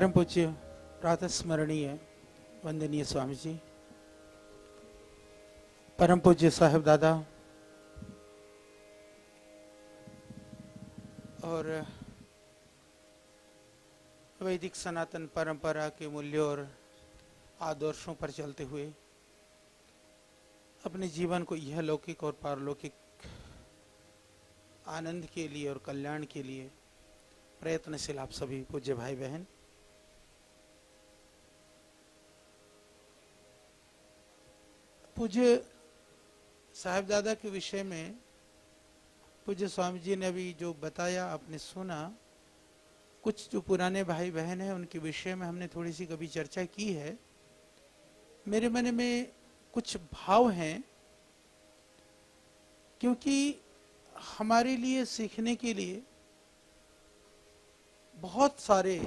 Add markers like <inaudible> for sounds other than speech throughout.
परम पूज्य प्रातः स्मरणीय वंदनीय स्वामी जी परम पूज्य साहब दादा और वैदिक सनातन परंपरा के मूल्यों और आदर्शों पर चलते हुए अपने जीवन को यह लौकिक और पारलौकिक आनंद के लिए और कल्याण के लिए प्रयत्नशील आप सभी पूज्य भाई बहन पूज्य साहेबजादा के विषय में पूज्य स्वामी जी ने अभी जो बताया आपने सुना कुछ जो पुराने भाई बहन हैं उनके विषय में हमने थोड़ी सी कभी चर्चा की है मेरे मन में कुछ भाव हैं क्योंकि हमारे लिए सीखने के लिए बहुत सारे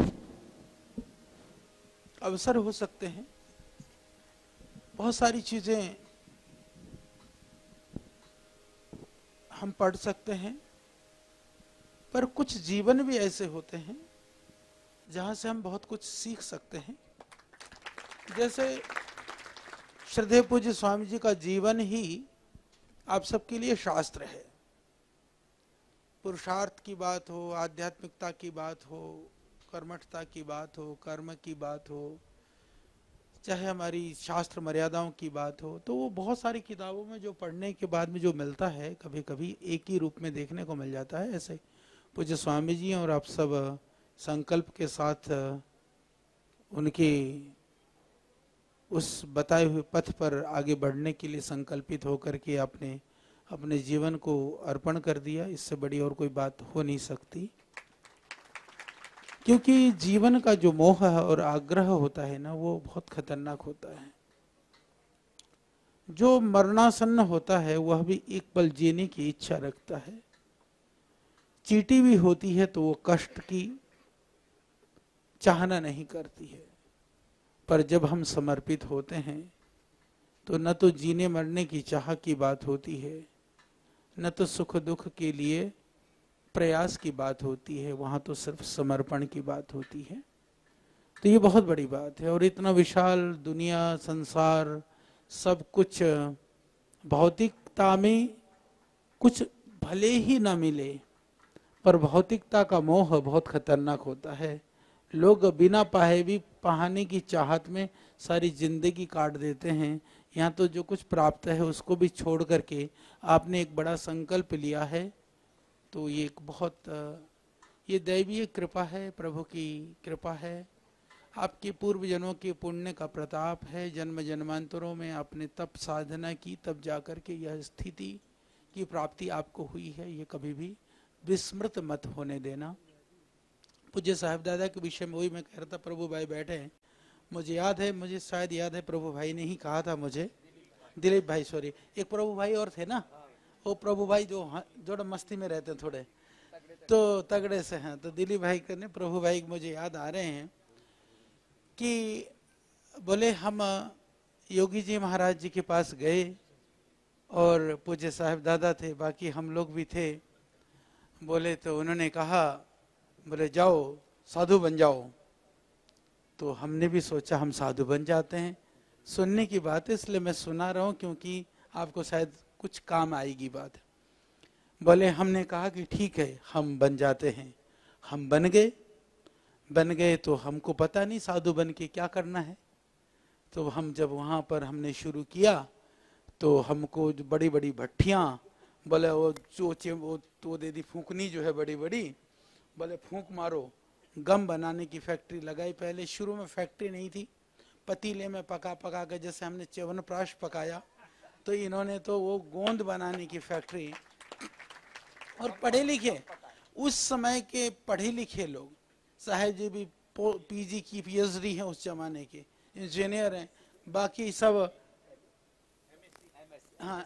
अवसर हो सकते हैं बहुत सारी चीज़ें हम पढ़ सकते हैं पर कुछ जीवन भी ऐसे होते हैं जहां से हम बहुत कुछ सीख सकते हैं जैसे श्रद्धे पूज्य स्वामी जी का जीवन ही आप सबके लिए शास्त्र है पुरुषार्थ की बात हो आध्यात्मिकता की बात हो कर्मठता की बात हो कर्म की बात हो चाहे हमारी शास्त्र मर्यादाओं की बात हो तो वो बहुत सारी किताबों में जो पढ़ने के बाद में जो मिलता है कभी कभी एक ही रूप में देखने को मिल जाता है ऐसे पूज्य स्वामी जी और आप सब संकल्प के साथ उनकी उस बताए हुए पथ पर आगे बढ़ने के लिए संकल्पित होकर के आपने अपने जीवन को अर्पण कर दिया इससे बड़ी और कोई बात हो नहीं सकती क्योंकि जीवन का जो मोह और आग्रह होता है ना वो बहुत खतरनाक होता है जो मरणासन्न होता है वह भी एक पल जीने की इच्छा रखता है चीटी भी होती है तो वो कष्ट की चाहना नहीं करती है पर जब हम समर्पित होते हैं तो न तो जीने मरने की चाह की बात होती है न तो सुख दुख के लिए प्रयास की बात होती है वहाँ तो सिर्फ समर्पण की बात होती है तो ये बहुत बड़ी बात है और इतना विशाल दुनिया संसार सब कुछ भौतिकता में कुछ भले ही ना मिले पर भौतिकता का मोह बहुत खतरनाक होता है लोग बिना पाए भी पहाने की चाहत में सारी जिंदगी काट देते हैं यहाँ तो जो कुछ प्राप्त है उसको भी छोड़ करके आपने एक बड़ा संकल्प लिया है तो ये एक बहुत ये दैवीय कृपा है प्रभु की कृपा है आपके पूर्व जनों के पुण्य का प्रताप है जन्म जन्मांतरों में आपने तप साधना की तब जाकर के यह स्थिति की प्राप्ति आपको हुई है ये कभी भी विस्मृत मत होने देना पूज्य साहब दादा के विषय में वही मैं कह रहा था प्रभु भाई बैठे हैं मुझे याद है मुझे शायद याद है प्रभु भाई ने ही कहा था मुझे दिलीप भाई सॉरी एक प्रभु भाई और थे ना वो प्रभु भाई जो जोड़ मस्ती में रहते थोड़े तो तगड़े से हैं तो दिलीप भाई करने प्रभु भाई मुझे याद आ रहे हैं कि बोले हम योगी जी महाराज जी के पास गए और पूज्य साहब दादा थे बाकी हम लोग भी थे बोले तो उन्होंने कहा बोले जाओ साधु बन जाओ तो हमने भी सोचा हम साधु बन जाते हैं सुनने की बात है इसलिए मैं सुना रहा हूँ क्योंकि आपको शायद कुछ काम आएगी बात बोले हमने कहा कि ठीक है हम बन जाते हैं हम बन गए बन गए तो हमको पता नहीं साधु बन के क्या करना है तो हम जब वहां पर हमने शुरू किया तो हमको बड़ी बड़ी भट्टिया बोले वो चोचे वो तो दे दी फूकनी जो है बड़ी बड़ी बोले फूक मारो गम बनाने की फैक्ट्री लगाई पहले शुरू में फैक्ट्री नहीं थी पतीले में पका पका के जैसे हमने च्यवन प्राश पकाया तो इन्होंने तो वो गोंद बनाने की फैक्ट्री और पढ़े लिखे उस समय के पढ़े लिखे लोग साहेब जी भी पीजी की पीएचडी हैं उस जमाने के इंजीनियर हैं बाकी सब हाँ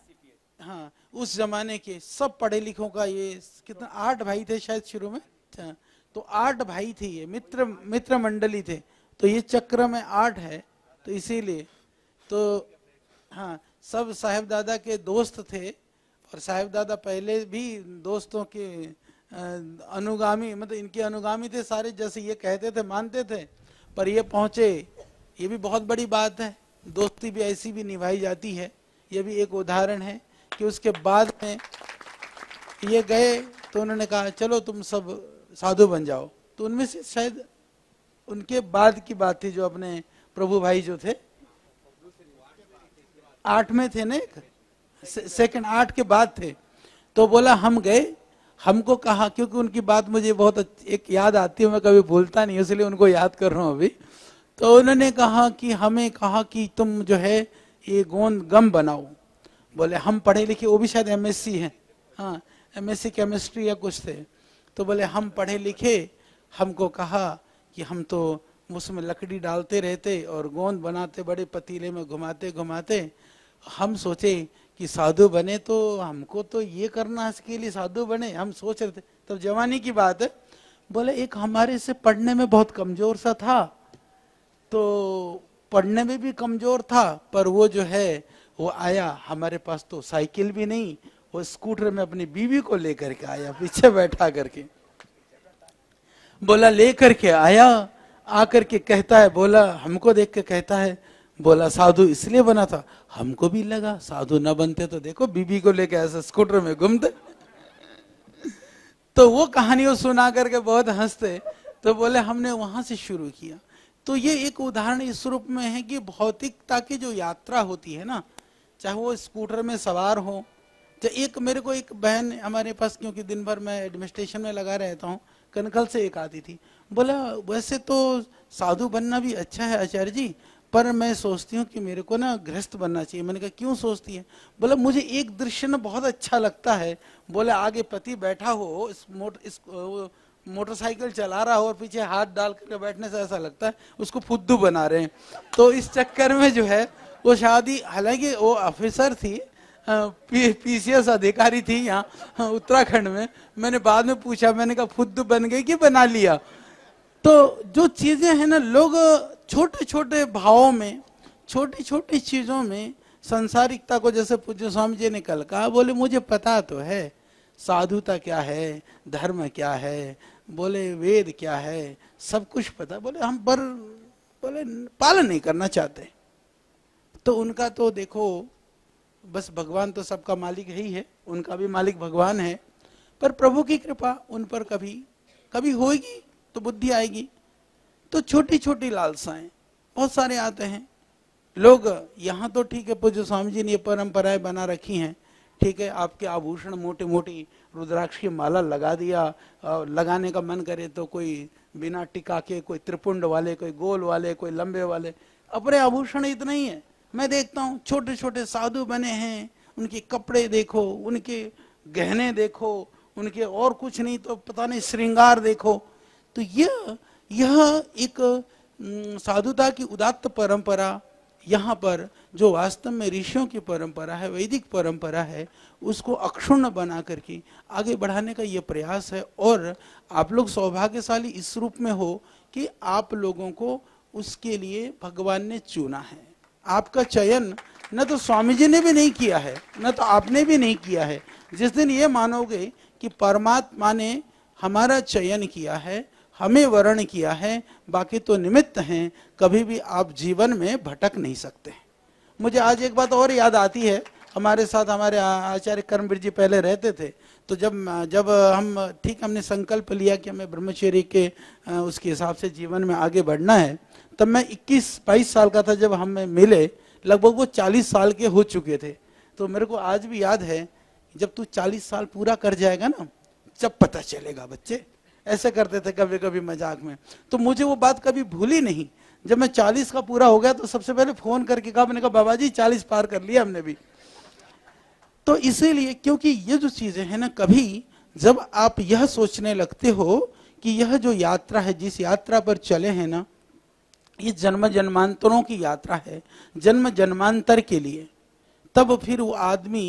हाँ उस जमाने के सब पढ़े लिखों का ये कितना आठ भाई थे शायद शुरू में अच्छा, तो आठ भाई थे ये मित्र मित्र मंडली थे तो ये चक्र में आठ है तो इसीलिए तो हाँ सब साहेबदादा के दोस्त थे और साहेब दादा पहले भी दोस्तों के अनुगामी मतलब इनके अनुगामी थे सारे जैसे ये कहते थे मानते थे पर ये पहुँचे ये भी बहुत बड़ी बात है दोस्ती भी ऐसी भी निभाई जाती है ये भी एक उदाहरण है कि उसके बाद में ये गए तो उन्होंने कहा चलो तुम सब साधु बन जाओ तो उनमें से शायद उनके बाद की बात थी जो अपने प्रभु भाई जो थे आठ में थे ना एक सेकेंड आठ के बाद थे तो बोला हम गए हमको कहा क्योंकि उनकी बात मुझे बहुत एक याद आती है मैं कभी भूलता नहीं इसलिए उनको याद कर रहा हूँ अभी तो उन्होंने कहा कि हमें कहा कि तुम जो है ये गोंद गम बनाओ बोले हम पढ़े लिखे वो भी शायद एमएससी हैं हाँ एमएससी केमिस्ट्री या कुछ थे तो बोले हम पढ़े लिखे हमको कहा कि हम तो उसमें लकड़ी डालते रहते और गोंद बनाते बड़े पतीले में घुमाते घुमाते हम सोचे कि साधु बने तो हमको तो ये करना इसके लिए साधु बने हम सोच रहे थे तब जवानी की बात है बोले एक हमारे से पढ़ने में बहुत कमजोर सा था तो पढ़ने में भी कमजोर था पर वो जो है वो आया हमारे पास तो साइकिल भी नहीं वो स्कूटर में अपनी बीवी को लेकर के आया पीछे बैठा करके बोला लेकर के आया आकर के कहता है बोला हमको देख के कहता है बोला साधु इसलिए बना था हमको भी लगा साधु ना बनते तो देखो बीबी को लेके ऐसे स्कूटर में घूमते तो वो कहानियों सुना करके बहुत हंसते तो बोले हमने वहां से शुरू किया तो ये एक उदाहरण इस रूप में है कि भौतिकता की जो यात्रा होती है ना चाहे वो स्कूटर में सवार हो चाहे एक मेरे को एक बहन हमारे पास क्योंकि दिन भर मैं एडमिनिस्ट्रेशन में लगा रहता हूँ कनकल से एक आती थी बोला वैसे तो साधु बनना भी अच्छा है आचार्य जी पर मैं सोचती हूँ कि मेरे को ना गृहस्थ बनना चाहिए मैंने कहा क्यों सोचती है बोला मुझे एक दृश्य ना बहुत अच्छा लगता है बोले आगे पति बैठा हो इस मोट इस मोटरसाइकिल चला रहा हो और पीछे हाथ डाल करके बैठने से ऐसा लगता है उसको फुद्दू बना रहे हैं तो इस चक्कर में जो है वो शादी हालांकि वो ऑफिसर थी पी एस अधिकारी थी यहाँ उत्तराखंड में मैंने बाद में पूछा मैंने कहा फुद्दू बन गई कि बना लिया तो जो चीजें हैं ना लोग छोटे छोटे भावों में छोटी छोटी चीज़ों में संसारिकता को जैसे पूज्य स्वामी जी ने कल कहा बोले मुझे पता तो है साधुता क्या है धर्म क्या है बोले वेद क्या है सब कुछ पता बोले हम पर बोले पालन नहीं करना चाहते तो उनका तो देखो बस भगवान तो सबका मालिक ही है उनका भी मालिक भगवान है पर प्रभु की कृपा उन पर कभी कभी होगी तो बुद्धि आएगी तो छोटी छोटी लालसाएं बहुत सारे आते हैं लोग यहाँ तो ठीक है पूज्य स्वामी जी ने ये परंपराएं बना रखी हैं ठीक है आपके आभूषण मोटी मोटी रुद्राक्ष की माला लगा दिया लगाने का मन करे तो कोई बिना टिका के कोई त्रिपुंड वाले कोई गोल वाले कोई लंबे वाले अपने आभूषण इतना ही है मैं देखता हूँ छोटे छोटे साधु बने हैं उनके कपड़े देखो उनके गहने देखो उनके और कुछ नहीं तो पता नहीं श्रृंगार देखो तो यह यह एक साधुता की उदात्त परंपरा यहाँ पर जो वास्तव में ऋषियों की परंपरा है वैदिक परंपरा है उसको अक्षुण्ण बना करके आगे बढ़ाने का ये प्रयास है और आप लोग सौभाग्यशाली इस रूप में हो कि आप लोगों को उसके लिए भगवान ने चुना है आपका चयन न तो स्वामी जी ने भी नहीं किया है न तो आपने भी नहीं किया है जिस दिन ये मानोगे कि परमात्मा ने हमारा चयन किया है हमें वर्ण किया है बाकी तो निमित्त हैं कभी भी आप जीवन में भटक नहीं सकते मुझे आज एक बात और याद आती है हमारे साथ हमारे आचार्य कर्मवीर जी पहले रहते थे तो जब जब हम ठीक हमने संकल्प लिया कि हमें ब्रह्मचर्य के उसके हिसाब से जीवन में आगे बढ़ना है तब मैं 21 बाईस साल का था जब हमें मिले लगभग वो 40 साल के हो चुके थे तो मेरे को आज भी याद है जब तू 40 साल पूरा कर जाएगा ना जब पता चलेगा बच्चे ऐसे करते थे कभी कभी मजाक में तो मुझे वो बात कभी भूली नहीं जब मैं चालीस का पूरा हो गया तो सबसे पहले फोन करके कहा मैंने कहा बाबा जी चालीस पार कर लिया हमने भी तो इसीलिए क्योंकि ये जो चीजें हैं ना कभी जब आप यह सोचने लगते हो कि यह जो यात्रा है जिस यात्रा पर चले हैं ना ये जन्म जन्मांतरों की यात्रा है जन्म जन्मांतर के लिए तब फिर वो आदमी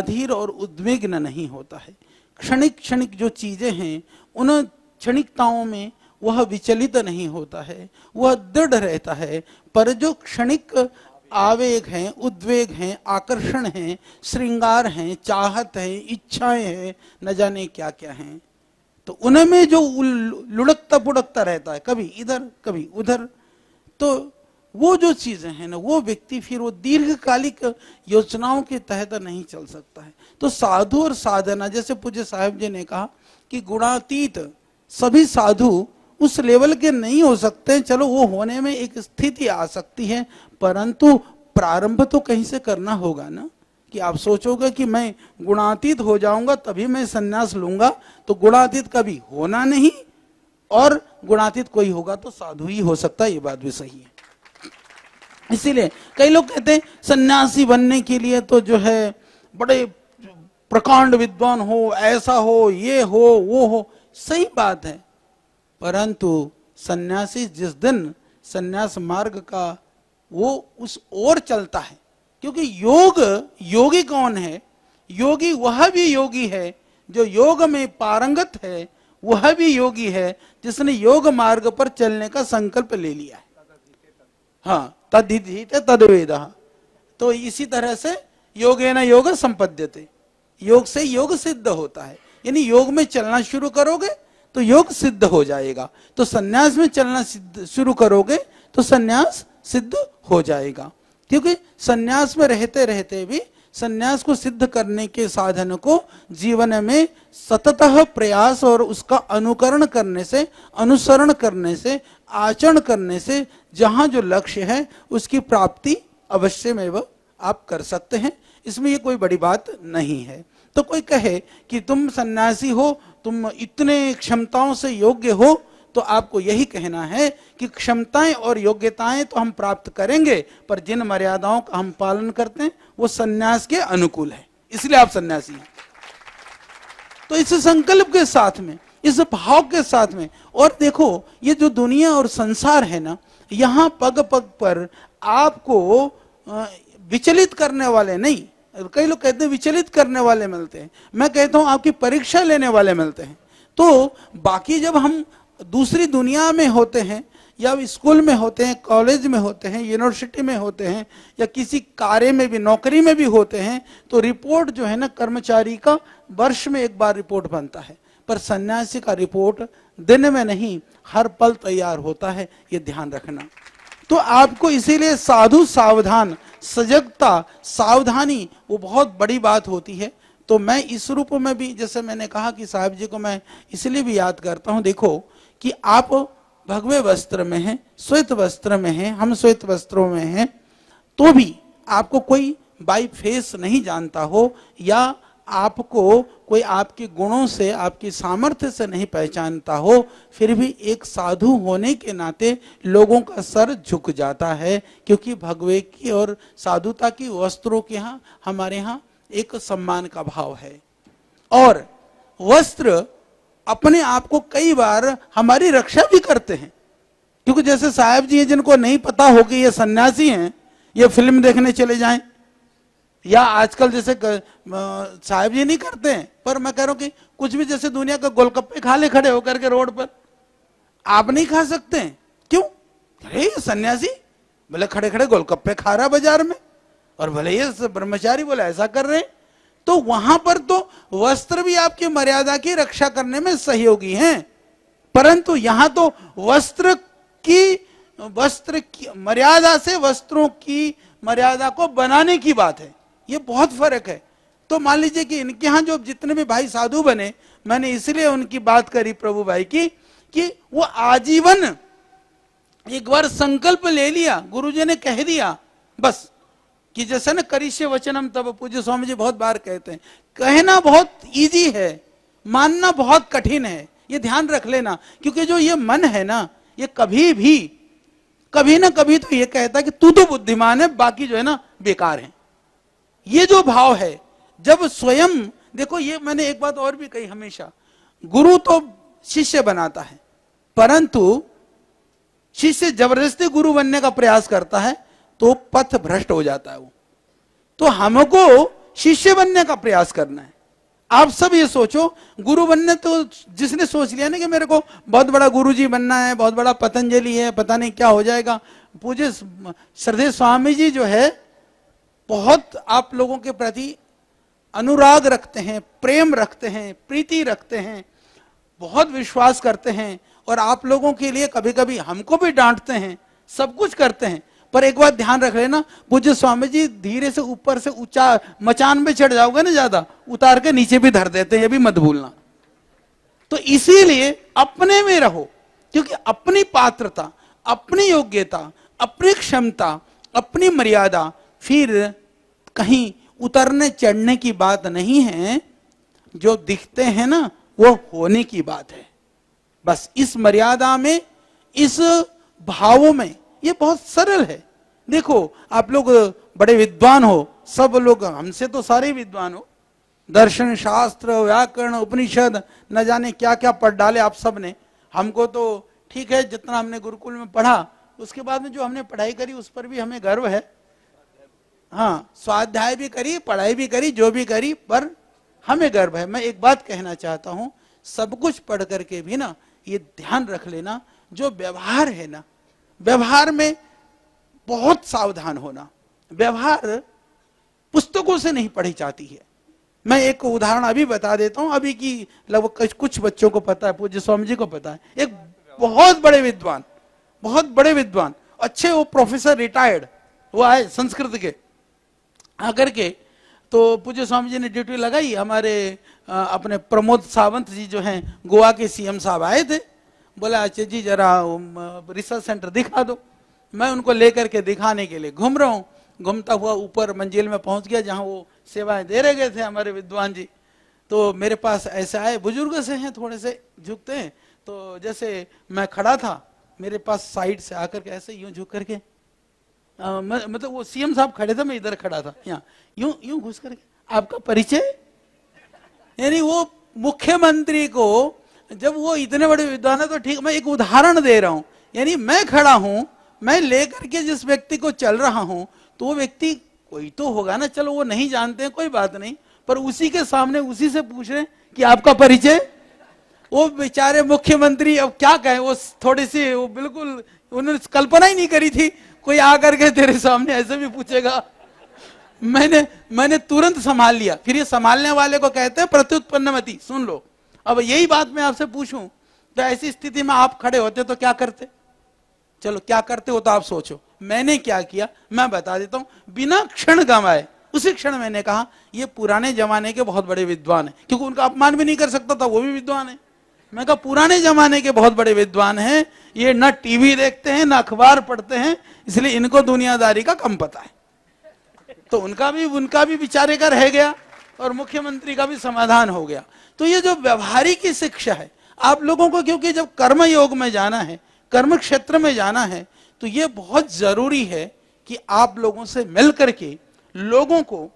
अधीर और उद्विग्न नहीं होता है क्षणिक क्षणिक जो चीजें हैं उन क्षणिकताओं में वह विचलित नहीं होता है वह दृढ़ रहता है पर जो क्षणिक आवेग हैं उद्वेग हैं आकर्षण हैं श्रृंगार हैं चाहत हैं इच्छाएं हैं न जाने क्या क्या हैं तो उनमें जो लुढ़कता पुड़कता रहता है कभी इधर कभी उधर तो वो जो चीजें हैं ना वो व्यक्ति फिर वो दीर्घकालिक योजनाओं के तहत नहीं चल सकता है तो साधु और साधना जैसे पूज्य साहब जी ने कहा कि गुणातीत सभी साधु उस लेवल के नहीं हो सकते चलो वो होने में एक स्थिति आ सकती है परंतु प्रारंभ तो कहीं से करना होगा ना कि आप सोचोगे कि मैं गुणातीत हो जाऊंगा तभी मैं संन्यास लूंगा तो गुणातीत कभी होना नहीं और गुणातीत कोई होगा तो साधु ही हो सकता है ये बात भी सही है इसीलिए कई लोग कहते हैं सन्यासी बनने के लिए तो जो है बड़े प्रकांड विद्वान हो ऐसा हो ये हो वो हो सही बात है परंतु सन्यासी जिस दिन सन्यास मार्ग का वो उस ओर चलता है क्योंकि योग योगी कौन है योगी वह भी योगी है जो योग में पारंगत है वह भी योगी है जिसने योग मार्ग पर चलने का संकल्प ले लिया है हाँ तदित तदवेद तो इसी तरह से योगे न योग संपद्य थे योग से योग सिद्ध होता है यानी योग में चलना शुरू करोगे तो योग सिद्ध हो जाएगा तो सन्यास में चलना सिद्ध शुरू करोगे तो सन्यास सिद्ध हो जाएगा क्योंकि सन्यास में रहते रहते भी सन्यास को सिद्ध करने के साधन को जीवन में सतत प्रयास और उसका अनुकरण करने से अनुसरण करने से आचरण करने से जहां जो लक्ष्य है उसकी प्राप्ति अवश्य में आप कर सकते हैं इसमें ये कोई बड़ी बात नहीं है तो कोई कहे कि तुम सन्यासी हो तुम इतने क्षमताओं से योग्य हो तो आपको यही कहना है कि क्षमताएं और योग्यताएं तो हम प्राप्त करेंगे पर जिन मर्यादाओं का हम पालन करते हैं वो सन्यास के अनुकूल है इसलिए आप सन्यासी हैं तो इस संकल्प के साथ में इस भाव के साथ में और देखो ये जो दुनिया और संसार है ना यहां पग पग पर आपको विचलित करने वाले नहीं कई लोग कहते हैं विचलित करने वाले मिलते हैं मैं कहता हूँ आपकी परीक्षा लेने वाले मिलते हैं तो बाकी जब हम दूसरी दुनिया में होते हैं या स्कूल में होते हैं कॉलेज में होते हैं यूनिवर्सिटी में होते हैं या किसी कार्य में भी नौकरी में भी होते हैं तो रिपोर्ट जो है ना कर्मचारी का वर्ष में एक बार रिपोर्ट बनता है पर सन्यासी का रिपोर्ट दिन में नहीं हर पल तैयार होता है ये ध्यान रखना तो आपको इसीलिए साधु सावधान सजगता सावधानी वो बहुत बड़ी बात होती है तो मैं इस रूप में भी जैसे मैंने कहा कि साहब जी को मैं इसलिए भी याद करता हूं देखो कि आप भगवे वस्त्र में हैं श्वेत वस्त्र में हैं हम श्वेत वस्त्रों में हैं तो भी आपको कोई बाई फेस नहीं जानता हो या आपको कोई आपके गुणों से आपकी सामर्थ्य से नहीं पहचानता हो फिर भी एक साधु होने के नाते लोगों का सर झुक जाता है क्योंकि भगवे की और साधुता की वस्त्रों के यहाँ हमारे यहाँ एक सम्मान का भाव है और वस्त्र अपने आप को कई बार हमारी रक्षा भी करते हैं क्योंकि जैसे साहब जी हैं जिनको नहीं पता हो कि ये सन्यासी हैं ये फिल्म देखने चले जाएं या आजकल जैसे साहब जी नहीं करते हैं पर मैं कह रहा हूं कि कुछ भी जैसे दुनिया का गोलगप्पे खा ले खड़े होकर के रोड पर आप नहीं खा सकते हैं क्यों अरे ये सन्यासी बोले खड़े खड़े गोलगप्पे खा रहा बाजार में और भले ये ब्रह्मचारी बोले ऐसा कर रहे तो वहां पर तो वस्त्र भी आपकी मर्यादा की रक्षा करने में सहयोगी है परंतु यहां तो वस्त्र की वस्त्र की मर्यादा से वस्त्रों की मर्यादा को बनाने की बात है ये बहुत फर्क है तो मान लीजिए कि इनके यहां जो जितने भी भाई साधु बने मैंने इसलिए उनकी बात करी प्रभु भाई की कि वो आजीवन एक बार संकल्प ले लिया गुरुजी ने कह दिया बस कि जैसे ना करिष्य वचनम तब पूज्य स्वामी जी बहुत बार कहते हैं कहना बहुत इजी है मानना बहुत कठिन है ये ध्यान रख लेना क्योंकि जो ये मन है ना ये कभी भी कभी ना कभी तो ये कहता है कि तू तो बुद्धिमान है बाकी जो है ना बेकार है ये जो भाव है जब स्वयं देखो ये मैंने एक बात और भी कही हमेशा गुरु तो शिष्य बनाता है परंतु शिष्य जबरदस्ती गुरु बनने का प्रयास करता है तो पथ भ्रष्ट हो जाता है वो तो हमको शिष्य बनने का प्रयास करना है आप सब ये सोचो गुरु बनने तो जिसने सोच लिया ना कि मेरे को बहुत बड़ा गुरु जी बनना है बहुत बड़ा पतंजलि है पता नहीं क्या हो जाएगा पूजे श्रद्धे स्वामी जी जो है बहुत आप लोगों के प्रति अनुराग रखते हैं प्रेम रखते हैं प्रीति रखते हैं बहुत विश्वास करते हैं और आप लोगों के लिए कभी कभी हमको भी डांटते हैं सब कुछ करते हैं पर एक बात ध्यान रख लेना पूज्य स्वामी जी धीरे से ऊपर से ऊंचा मचान में चढ़ जाओगे ना ज्यादा उतार के नीचे भी धर देते हैं ये भी मत भूलना तो इसीलिए अपने में रहो क्योंकि अपनी पात्रता अपनी योग्यता अपनी क्षमता अपनी मर्यादा फिर कहीं उतरने चढ़ने की बात नहीं है जो दिखते हैं ना वो होने की बात है बस इस मर्यादा में इस भावों में ये बहुत सरल है देखो आप लोग बड़े विद्वान हो सब लोग हमसे तो सारे विद्वान हो दर्शन शास्त्र व्याकरण उपनिषद न जाने क्या क्या पढ़ डाले आप सब ने हमको तो ठीक है जितना हमने गुरुकुल में पढ़ा उसके बाद में जो हमने पढ़ाई करी उस पर भी हमें गर्व है हाँ स्वाध्याय भी करी पढ़ाई भी करी जो भी करी पर हमें गर्व है मैं एक बात कहना चाहता हूँ सब कुछ पढ़ करके भी ना ये ध्यान रख लेना जो व्यवहार है ना व्यवहार में बहुत सावधान होना व्यवहार पुस्तकों से नहीं पढ़ी जाती है मैं एक उदाहरण अभी बता देता हूँ अभी की लगभग कुछ बच्चों को पता है पूज्य स्वामी जी को पता है एक बहुत बड़े विद्वान बहुत बड़े विद्वान अच्छे वो प्रोफेसर रिटायर्ड वो आए संस्कृत के आकर के तो पूज्य स्वामी जी ने ड्यूटी लगाई हमारे आ, अपने प्रमोद सावंत जी जो हैं गोवा के सीएम साहब आए थे बोला अच्छे जी जरा रिसर्च सेंटर दिखा दो मैं उनको लेकर के दिखाने के लिए घूम रहा हूँ घूमता हुआ ऊपर मंजिल में पहुंच गया जहाँ वो सेवाएं दे रहे गए थे हमारे विद्वान जी तो मेरे पास ऐसे आए बुजुर्ग से हैं थोड़े से झुकते हैं तो जैसे मैं खड़ा था मेरे पास साइड से आकर के ऐसे यूं झुक करके मतलब वो सीएम साहब खड़े थे मैं इधर खड़ा था यहाँ यूं यूं घुस करके आपका परिचय यानी वो मुख्यमंत्री को जब वो इतने बड़े विद्वान है तो ठीक मैं एक उदाहरण दे रहा हूं यानी मैं खड़ा हूं मैं लेकर के जिस व्यक्ति को चल रहा हूं तो वो व्यक्ति कोई तो होगा ना चलो वो नहीं जानते हैं कोई बात नहीं पर उसी के सामने उसी से पूछ रहे कि आपका परिचय वो बेचारे मुख्यमंत्री अब क्या कहे वो थोड़ी सी वो बिल्कुल उन्होंने कल्पना ही नहीं करी थी कोई आकर के तेरे सामने ऐसे भी पूछेगा मैंने मैंने तुरंत संभाल लिया फिर ये संभालने वाले को कहते हैं प्रत्युत्पन्नमति सुन लो अब यही बात मैं आपसे पूछूं तो ऐसी स्थिति में आप खड़े होते तो क्या करते चलो क्या करते हो तो आप सोचो मैंने क्या किया मैं बता देता हूं बिना क्षण गंवाए उसी क्षण मैंने कहा ये पुराने जमाने के बहुत बड़े विद्वान है क्योंकि उनका अपमान भी नहीं कर सकता था वो भी विद्वान है मैं कहा पुराने जमाने के बहुत बड़े विद्वान हैं ये ना टीवी देखते हैं ना अखबार पढ़ते हैं इसलिए इनको दुनियादारी का कम पता है तो उनका भी उनका भी विचारे का रह गया और मुख्यमंत्री का भी समाधान हो गया तो ये जो व्यवहारिक की शिक्षा है आप लोगों को क्योंकि जब कर्म योग में जाना है कर्म क्षेत्र में जाना है तो ये बहुत जरूरी है कि आप लोगों से मिल करके लोगों को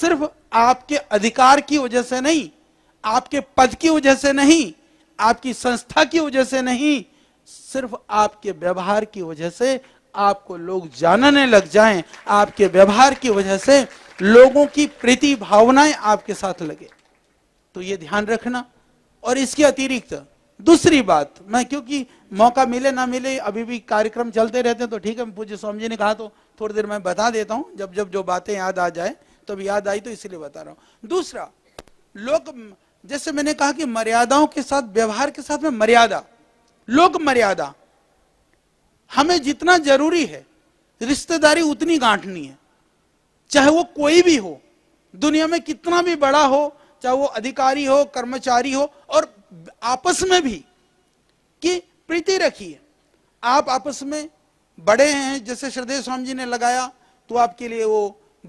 सिर्फ आपके अधिकार की वजह से नहीं आपके पद की वजह से नहीं आपकी संस्था की वजह से नहीं सिर्फ आपके व्यवहार की वजह से आपको लोग जानने लग जाएं आपके व्यवहार की वजह से लोगों की प्रीति भावनाएं आपके साथ लगे तो ये ध्यान रखना और इसके अतिरिक्त दूसरी बात मैं क्योंकि मौका मिले ना मिले अभी भी कार्यक्रम चलते रहते हैं तो ठीक है पूज्य स्वामी जी ने कहा तो थोड़ी देर मैं बता देता हूं जब जब जो बातें याद आ जाए तब तो याद आई तो इसलिए बता रहा हूं दूसरा लोग जैसे मैंने कहा कि मर्यादाओं के साथ व्यवहार के साथ में मर्यादा लोक मर्यादा हमें जितना जरूरी है रिश्तेदारी उतनी गांठनी है चाहे वो कोई भी हो दुनिया में कितना भी बड़ा हो चाहे वो अधिकारी हो कर्मचारी हो और आपस में भी कि प्रीति रखिए आप आपस में बड़े हैं जैसे श्रद्धेय स्वामी जी ने लगाया तो आपके लिए वो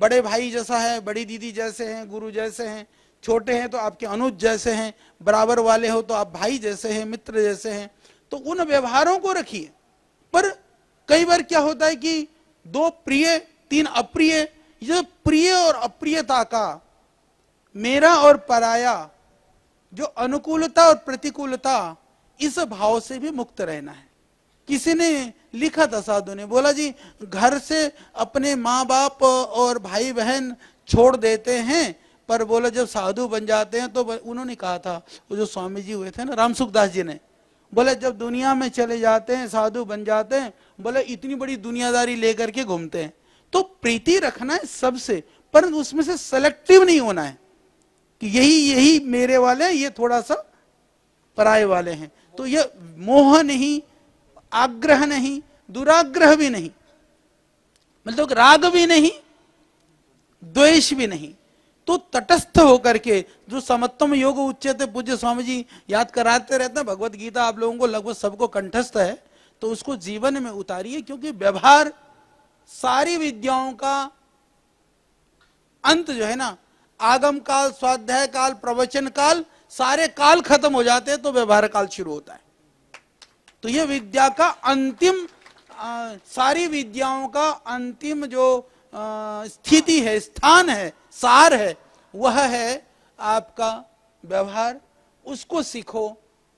बड़े भाई जैसा है बड़ी दीदी जैसे हैं गुरु जैसे हैं छोटे हैं तो आपके अनुज जैसे हैं बराबर वाले हो तो आप भाई जैसे हैं मित्र जैसे हैं तो उन व्यवहारों को रखिए पर कई बार क्या होता है कि दो प्रिय तीन अप्रिय ये प्रिय और अप्रियता का मेरा और पराया जो अनुकूलता और प्रतिकूलता इस भाव से भी मुक्त रहना है किसी ने लिखा था साधु ने बोला जी घर से अपने माँ बाप और भाई बहन छोड़ देते हैं पर बोले जब साधु बन जाते हैं तो उन्होंने कहा था वो जो स्वामी जी हुए थे ना राम सुखदास जी ने बोले जब दुनिया में चले जाते हैं साधु बन जाते हैं बोले इतनी बड़ी दुनियादारी लेकर के घूमते हैं तो प्रीति रखना है सबसे पर उसमें से सेलेक्टिव नहीं होना है कि यही यही मेरे वाले हैं ये थोड़ा सा पराये वाले हैं तो ये मोह नहीं आग्रह नहीं दुराग्रह भी नहीं मतलब राग भी नहीं द्वेष भी नहीं तो तटस्थ होकर के जो समत्तम योग उच्चते पूज्य स्वामी जी याद कराते रहते हैं भगवत गीता आप लोगों को लगभग सबको कंठस्थ है तो उसको जीवन में उतारिए क्योंकि व्यवहार सारी विद्याओं का अंत जो है ना आगम काल स्वाध्याय काल प्रवचन काल सारे काल खत्म हो जाते हैं तो व्यवहार काल शुरू होता है तो यह विद्या का अंतिम आ, सारी विद्याओं का अंतिम जो स्थिति है स्थान है सार है वह है आपका व्यवहार उसको सीखो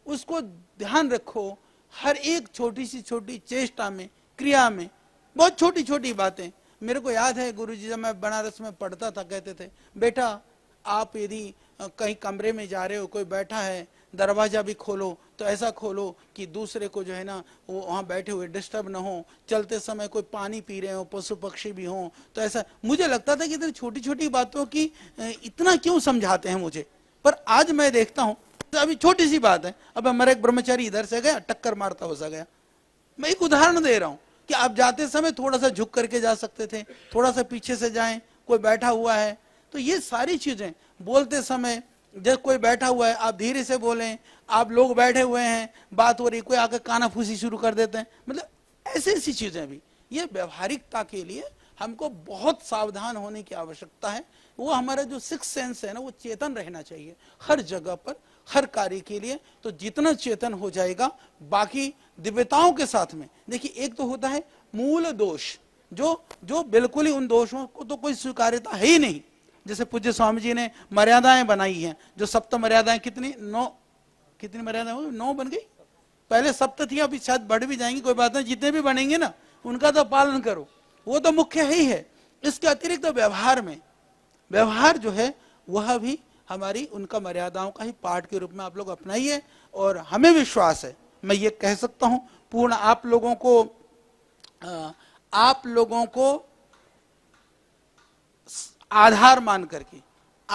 उसको ध्यान रखो हर एक छोटी सी छोटी चेष्टा में क्रिया में बहुत छोटी छोटी बातें मेरे को याद है गुरु जी जब मैं बनारस में पढ़ता था कहते थे बेटा आप यदि कहीं कमरे में जा रहे हो कोई बैठा है दरवाज़ा भी खोलो तो ऐसा खोलो कि दूसरे को जो है ना वो वहाँ बैठे हुए डिस्टर्ब ना हो चलते समय कोई पानी पी रहे हो पशु पक्षी भी हों तो ऐसा मुझे लगता था कि इतनी छोटी छोटी बातों की इतना क्यों समझाते हैं मुझे पर आज मैं देखता हूँ तो अभी छोटी सी बात है अब हमारा एक ब्रह्मचारी इधर से गया टक्कर मारता हो सा गया मैं एक उदाहरण दे रहा हूँ कि आप जाते समय थोड़ा सा झुक करके जा सकते थे थोड़ा सा पीछे से जाएं कोई बैठा हुआ है तो ये सारी चीजें बोलते समय जब कोई बैठा हुआ है आप धीरे से बोलें आप लोग बैठे हुए हैं बात हो रही कोई आकर काना फूसी शुरू कर देते हैं मतलब ऐसी ऐसी चीज़ें भी ये व्यवहारिकता के लिए हमको बहुत सावधान होने की आवश्यकता है वो हमारा जो सिक्स सेंस है ना वो चेतन रहना चाहिए हर जगह पर हर कार्य के लिए तो जितना चेतन हो जाएगा बाकी दिव्यताओं के साथ में देखिए एक तो होता है मूल दोष जो जो बिल्कुल ही उन दोषों को तो कोई स्वीकार्यता है ही नहीं जैसे पूज्य स्वामी जी ने मर्यादाएं बनाई हैं जो सप्त मर्यादाएं कितनी नौ कितनी मर्यादा हुई नौ बन गई पहले सप्त थी अभी शायद बढ़ भी जाएंगी कोई बात नहीं जितने भी बनेंगे ना उनका तो पालन करो वो तो मुख्य ही है इसके अतिरिक्त तो व्यवहार में व्यवहार जो है वह भी हमारी उनका मर्यादाओं का ही पाठ के रूप में आप लोग अपनाइए और हमें विश्वास है मैं ये कह सकता हूँ पूर्ण आप लोगों को आप लोगों को आधार मान करके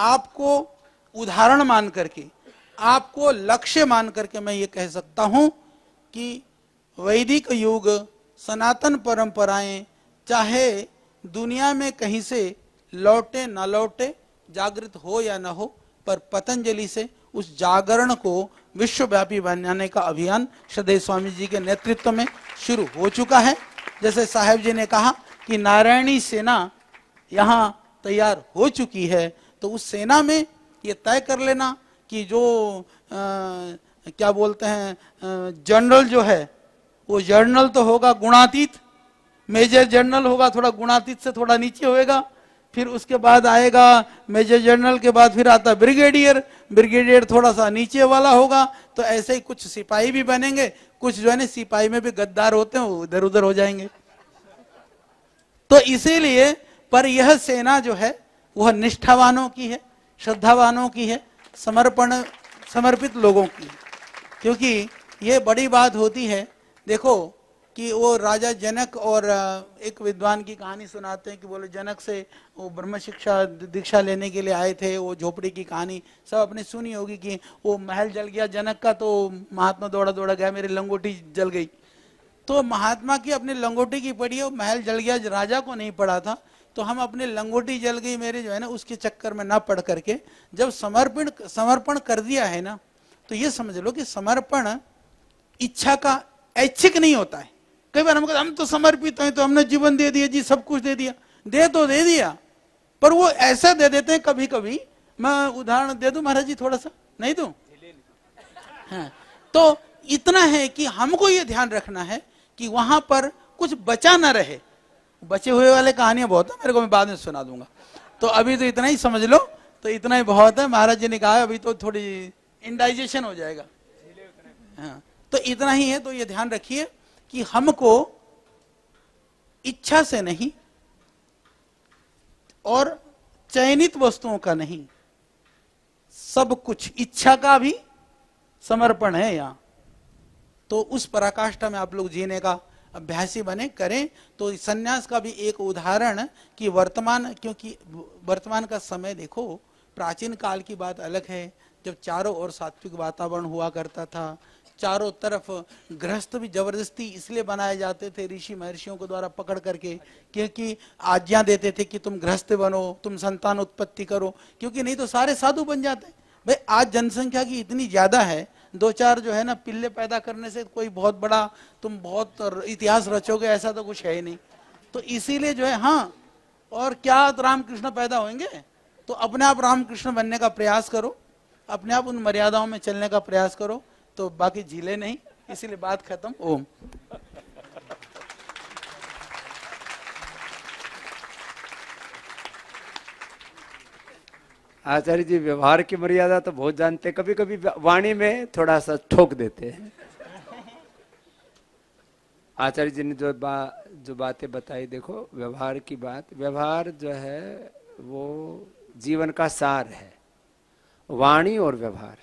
आपको उदाहरण मान करके आपको लक्ष्य मान करके मैं ये कह सकता हूँ कि वैदिक युग सनातन परंपराएं चाहे दुनिया में कहीं से लौटे न लौटे जागृत हो या न हो पर पतंजलि से उस जागरण को विश्वव्यापी बनाने का अभियान सदैव स्वामी जी के नेतृत्व में शुरू हो चुका है जैसे साहेब जी ने कहा कि नारायणी सेना यहाँ तैयार हो चुकी है तो उस सेना में ये तय कर लेना कि जो आ, क्या बोलते हैं जनरल जो है वो जनरल तो होगा गुणातीत मेजर जनरल होगा थोड़ा गुणातीत से थोड़ा नीचे होएगा फिर उसके बाद आएगा मेजर जनरल के बाद फिर आता ब्रिगेडियर ब्रिगेडियर थोड़ा सा नीचे वाला होगा तो ऐसे ही कुछ सिपाही भी बनेंगे कुछ जो है ना सिपाही में भी गद्दार होते हैं इधर उधर हो जाएंगे तो इसीलिए पर यह सेना जो है वह निष्ठावानों की है श्रद्धावानों की है समर्पण समर्पित लोगों की क्योंकि ये बड़ी बात होती है देखो कि वो राजा जनक और एक विद्वान की कहानी सुनाते हैं कि बोले जनक से वो ब्रह्म शिक्षा दीक्षा लेने के लिए आए थे वो झोपड़ी की कहानी सब अपने सुनी होगी कि वो महल जल गया जनक का तो महात्मा दौड़ा दौड़ा गया मेरी लंगोटी जल गई तो महात्मा की अपनी लंगोटी की पड़ी है वो महल जल गया राजा को नहीं पड़ा था तो हम अपने लंगोटी जल गई मेरे जो है ना उसके चक्कर में ना पड़ करके जब समर्पण समर्पण कर दिया है ना तो ये समझ लो कि समर्पण इच्छा का ऐच्छिक नहीं होता है कई बार हम हम तो समर्पित हैं तो हमने जीवन दे दिया जी सब कुछ दे दिया दे तो दे दिया पर वो ऐसा दे देते हैं कभी कभी मैं उदाहरण दे दू महाराज जी थोड़ा सा नहीं दू हाँ तो इतना है कि हमको ये ध्यान रखना है कि वहां पर कुछ बचा ना रहे बचे हुए वाले कहानियां बहुत है मेरे को मैं बाद में सुना दूंगा तो अभी तो इतना ही समझ लो तो इतना ही बहुत है महाराज जी ने कहा अभी तो थोड़ी इंडाइजेशन हो जाएगा हाँ तो इतना ही है तो ये ध्यान रखिए कि हमको इच्छा से नहीं और चयनित वस्तुओं का नहीं सब कुछ इच्छा का भी समर्पण है यहां तो उस पराकाष्ठा में आप लोग जीने का अभ्यासी बने करें तो सन्यास का भी एक उदाहरण कि वर्तमान क्योंकि वर्तमान का समय देखो प्राचीन काल की बात अलग है जब चारों ओर सात्विक वातावरण हुआ करता था चारों तरफ गृहस्थ भी जबरदस्ती इसलिए बनाए जाते थे ऋषि महर्षियों को द्वारा पकड़ करके क्योंकि आज्ञा देते थे कि तुम गृहस्थ बनो तुम संतान उत्पत्ति करो क्योंकि नहीं तो सारे साधु बन जाते भाई आज जनसंख्या की इतनी ज्यादा है दो चार जो है ना पिल्ले पैदा करने से कोई बहुत बड़ा तुम बहुत इतिहास रचोगे ऐसा तो कुछ है ही नहीं तो इसीलिए जो है हाँ और क्या तो रामकृष्ण पैदा होंगे तो अपने आप रामकृष्ण बनने का प्रयास करो अपने आप उन मर्यादाओं में चलने का प्रयास करो तो बाकी झीले नहीं इसीलिए बात खत्म ओम आचार्य जी व्यवहार की मर्यादा तो बहुत जानते कभी कभी वाणी में थोड़ा सा ठोक देते हैं आचार्य जी ने जो बा जो बातें बताई देखो व्यवहार की बात व्यवहार जो है वो जीवन का सार है वाणी और व्यवहार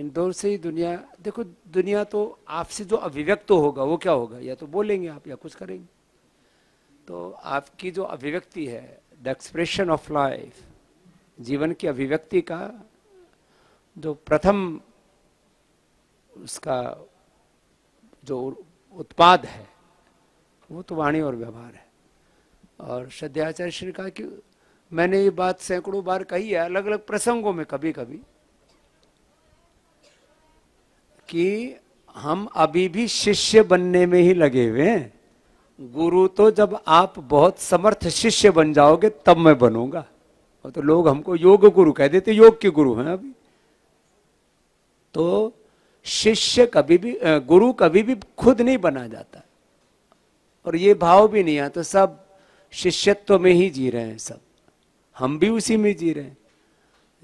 इन दोनों से ही दुनिया देखो दुनिया तो आपसे जो अभिव्यक्त तो होगा वो क्या होगा या तो बोलेंगे आप या कुछ करेंगे तो आपकी जो अभिव्यक्ति है द एक्सप्रेशन ऑफ लाइफ जीवन की अभिव्यक्ति का जो प्रथम उसका जो उत्पाद है वो तो वाणी और व्यवहार है और श्रद्धाचार्य श्री कहा कि मैंने ये बात सैकड़ों बार कही है अलग अलग प्रसंगों में कभी कभी कि हम अभी भी शिष्य बनने में ही लगे हुए हैं गुरु तो जब आप बहुत समर्थ शिष्य बन जाओगे तब मैं बनूंगा और तो लोग हमको योग गुरु कह देते योग के गुरु हैं अभी तो शिष्य कभी भी गुरु कभी भी खुद नहीं बना जाता और ये भाव भी नहीं आता तो सब शिष्यत्व में ही जी रहे हैं सब हम भी उसी में जी रहे हैं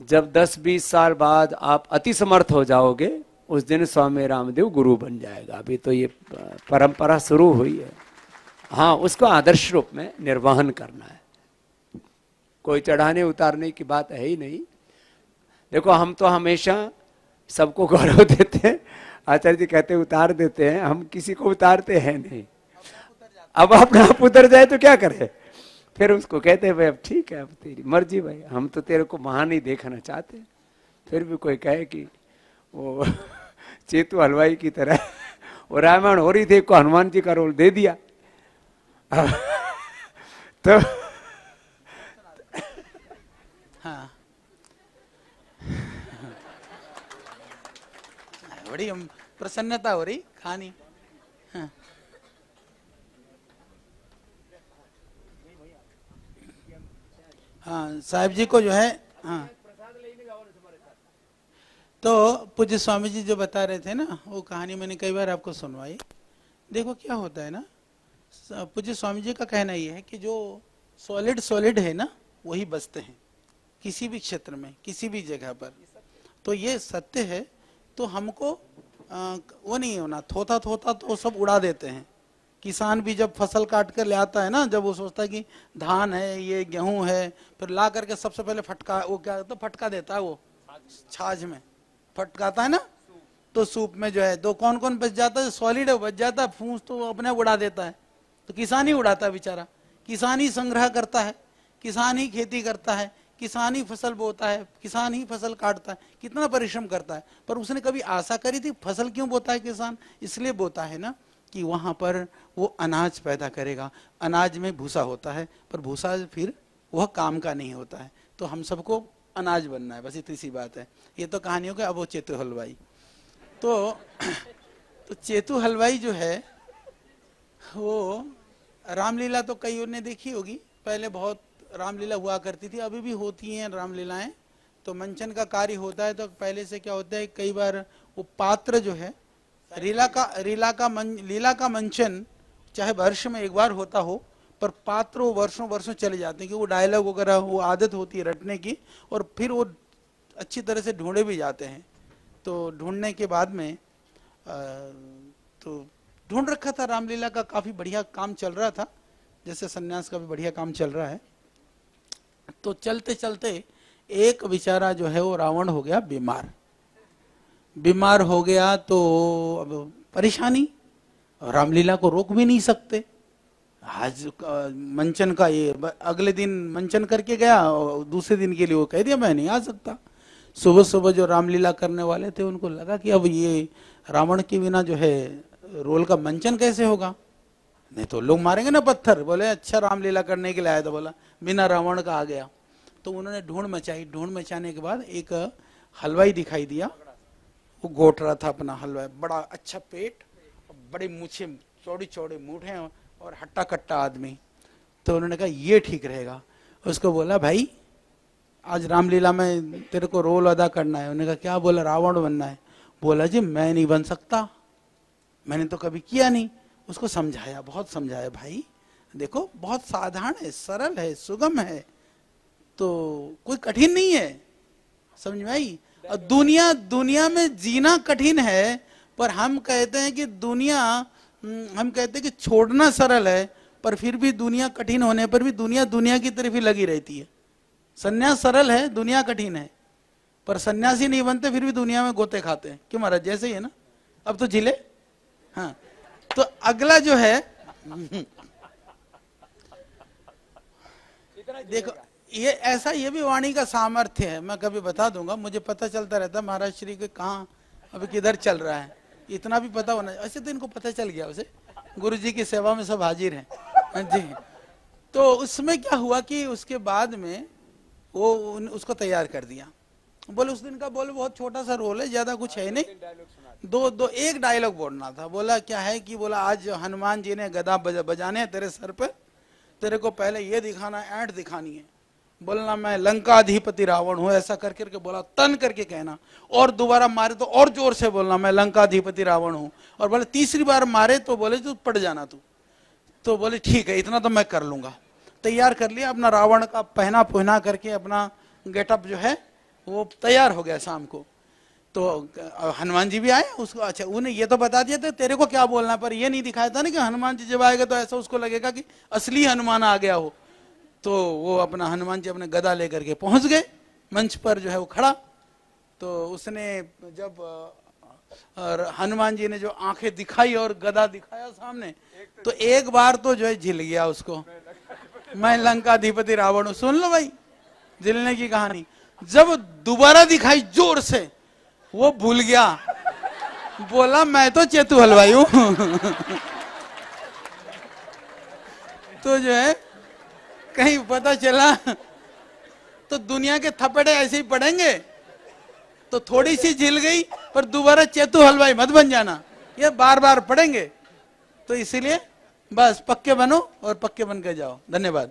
जब 10-20 साल बाद आप अति समर्थ हो जाओगे उस दिन स्वामी रामदेव गुरु बन जाएगा अभी तो ये परंपरा शुरू हुई है हाँ उसको आदर्श रूप में निर्वहन करना है कोई चढ़ाने उतारने की बात है ही नहीं देखो हम तो हमेशा सबको गौरव देते हैं आचार्य जी कहते उतार देते हैं हम किसी को उतारते हैं नहीं अब अपना आप उतर जाए तो क्या करे फिर उसको कहते हैं भाई अब ठीक है अब तेरी मर्जी भाई हम तो तेरे को महान ही देखना चाहते फिर भी कोई कहे कि वो <laughs> चेतु हलवाई की तरह <laughs> वो रामायण हो रही थी को हनुमान जी का रोल दे दिया <laughs> तो बड़ी प्रसन्नता हो रही खानी हाँ। हाँ साहब जी को जो है हाँ तो पूज्य स्वामी जी जो बता रहे थे ना वो कहानी मैंने कई बार आपको सुनवाई देखो क्या होता है ना पूज्य स्वामी जी का कहना ये है कि जो सॉलिड सॉलिड है ना वही बसते हैं किसी भी क्षेत्र में किसी भी जगह पर तो ये सत्य है तो हमको वो नहीं होना थोथा थोथा तो सब उड़ा देते हैं किसान भी जब फसल काट कर ले आता है ना जब वो सोचता है कि धान है ये गेहूं है फिर ला करके सबसे पहले फटका वो क्या तो फटका देता है वो छाछ में फटकाता है ना तो सूप में जो है तो कौन कौन बच जाता है सॉलिड है बच जाता है फूस तो अपने उड़ा देता है तो किसान ही उड़ाता है बेचारा किसान ही संग्रह करता है किसान ही खेती करता है किसान ही फसल बोता है किसान ही फसल काटता है कितना परिश्रम करता है पर उसने कभी आशा करी थी फसल क्यों बोता है किसान इसलिए बोता है ना कि वहां पर वो अनाज पैदा करेगा अनाज में भूसा होता है पर भूसा फिर वह काम का नहीं होता है तो हम सबको अनाज बनना है बस इतनी सी बात है ये तो कहानियों के अब वो चेतु हलवाई तो तो चेतु हलवाई जो है वो रामलीला तो कईयों ने देखी होगी पहले बहुत रामलीला हुआ करती थी अभी भी होती हैं रामलीलाएं तो मंचन का कार्य होता है तो पहले से क्या होता है कई बार वो पात्र जो है लीला का लीला का मन लीला का मंचन चाहे वर्ष में एक बार होता हो पर पात्र वो वर्षों वर्षों चले जाते हैं क्योंकि वो डायलॉग वगैरह वो आदत होती है रटने की और फिर वो अच्छी तरह से ढूंढे भी जाते हैं तो ढूंढने के बाद में आ, तो ढूंढ रखा था रामलीला का काफ़ी बढ़िया काम चल रहा था जैसे संन्यास का भी बढ़िया काम चल रहा है तो चलते चलते एक बेचारा जो है वो रावण हो गया बीमार बीमार हो गया तो अब परेशानी रामलीला को रोक भी नहीं सकते आज मंचन का ये अगले दिन मंचन करके गया और दूसरे दिन के लिए वो कह दिया मैं नहीं आ सकता सुबह सुबह जो रामलीला करने वाले थे उनको लगा कि अब ये रावण के बिना जो है रोल का मंचन कैसे होगा नहीं तो लोग मारेंगे ना पत्थर बोले अच्छा रामलीला करने के लिए आया था बोला बिना रावण का आ गया तो उन्होंने ढूंढ मचाई ढूंढ मचाने के बाद एक हलवाई दिखाई दिया वो घोट रहा था अपना हलवाई बड़ा अच्छा पेट बड़े मूछे चौड़ी चौड़े मूठे और हट्टा कट्टा आदमी तो उन्होंने कहा ये ठीक रहेगा उसको बोला भाई आज रामलीला में तेरे को रोल अदा करना है उन्होंने कहा क्या बोला रावण बनना है बोला जी मैं नहीं बन सकता मैंने तो कभी किया नहीं उसको समझाया बहुत समझाया भाई देखो बहुत साधारण है सरल है सुगम है तो कोई कठिन नहीं है समझ में आई और दुनिया दुनिया में जीना कठिन है पर हम कहते हैं कि दुनिया हम्म, हम कहते हैं कि छोड़ना सरल है पर फिर भी दुनिया कठिन होने पर भी दुनिया दुनिया की तरफ ही लगी रहती है सन्यास सरल है दुनिया कठिन है पर सन्यासी नहीं बनते फिर भी दुनिया में गोते खाते हैं क्यों महाराज जैसे ही है ना अब तो झिले हाँ तो अगला जो है देखो ये ऐसा ये भी वाणी का सामर्थ्य है मैं कभी बता दूंगा मुझे पता चलता रहता महाराज श्री के कहा अभी किधर चल रहा है इतना भी पता होना ऐसे तो इनको पता चल गया उसे गुरु जी की सेवा में सब हाजिर हैं हाँ जी तो उसमें क्या हुआ कि उसके बाद में वो उसको तैयार कर दिया बोले उस दिन का बोले बहुत छोटा सा रोल है ज्यादा कुछ है नहीं दो दो एक डायलॉग बोलना था बोला क्या है कि बोला आज हनुमान जी ने गदा बजा, बजाने तेरे सर पे तेरे को पहले ये दिखाना ऐंठ दिखानी है बोलना मैं लंकाधिपति रावण हूँ ऐसा करके करके बोला तन करके कहना और दोबारा मारे तो और जोर से बोलना मैं लंकाधिपति रावण हूँ और बोले तीसरी बार मारे तो बोले तो पड़ जाना तू तो बोले ठीक है इतना तो मैं कर लूंगा तैयार कर लिया अपना रावण का पहना पहना करके अपना गेटअप जो है वो तैयार हो गया शाम को तो हनुमान जी भी आए उसको अच्छा उन्हें ये तो बता दिया था तेरे को क्या बोलना पर ये नहीं दिखाया था ना कि हनुमान जी जब आएगा तो ऐसा उसको लगेगा कि असली हनुमान आ गया हो तो वो अपना हनुमान जी अपने गदा लेकर के पहुंच गए मंच पर जो है वो खड़ा तो उसने जब और हनुमान जी ने जो आंखें दिखाई और गदा दिखाया सामने तो एक बार तो जो है झिल गया उसको मैं लंकाधिपति रावण सुन लो भाई झिलने की कहानी जब दोबारा दिखाई जोर से वो भूल गया बोला मैं तो चेतु हलवाई हूं तो जो है कहीं पता चला तो दुनिया के थपड़े ऐसे ही पड़ेंगे तो थोड़ी सी झिल गई पर दोबारा चेतु हलवाई मत बन जाना ये बार बार पड़ेंगे तो इसीलिए बस पक्के बनो और पक्के बन के जाओ धन्यवाद